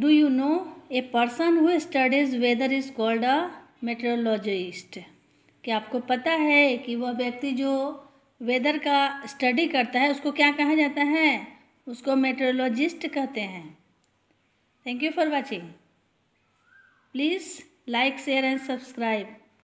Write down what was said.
do you know a person who studies weather is called a meteorologist क्या आपको पता है कि वह व्यक्ति जो वेदर का स्टडी करता है उसको क्या कहा जाता है उसको मेट्रोलॉजिस्ट कहते हैं thank you for watching please like share and subscribe